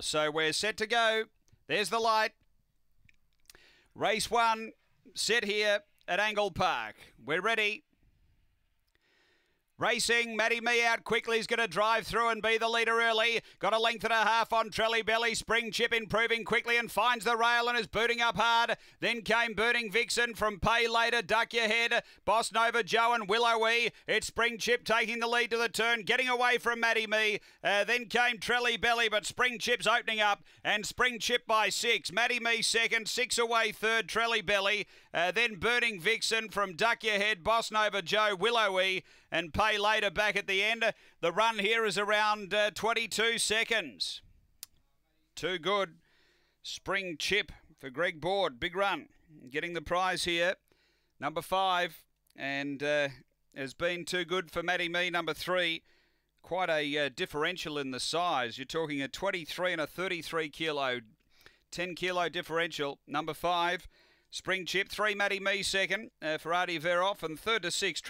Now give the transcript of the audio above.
So we're set to go. There's the light. Race one, set here at Angle Park. We're ready. Racing, Me out quickly is going to drive through and be the leader early. Got a length and a half on Trelly Belly. Spring Chip improving quickly and finds the rail and is booting up hard. Then came Burning Vixen from Pay Later, Duck Your Head, Boss Nova Joe and Willowy. It's Spring Chip taking the lead to the turn, getting away from Maddie Me. Uh, then came Trelly Belly, but Spring Chip's opening up and Spring Chip by six. Maddie Me second, six away third, Trelly Belly. Uh, then Burning Vixen from Duck Your Head, Boss Nova Joe, Willowy and Pay play later back at the end. The run here is around uh, 22 seconds. Too good. Spring chip for Greg Board. Big run. Getting the prize here. Number five. And uh, has been too good for Matty Me, number three. Quite a uh, differential in the size. You're talking a 23 and a 33 kilo, 10 kilo differential. Number five, Spring Chip. Three, Matty Me, second. Uh, Ferrari Veroff. And third to six,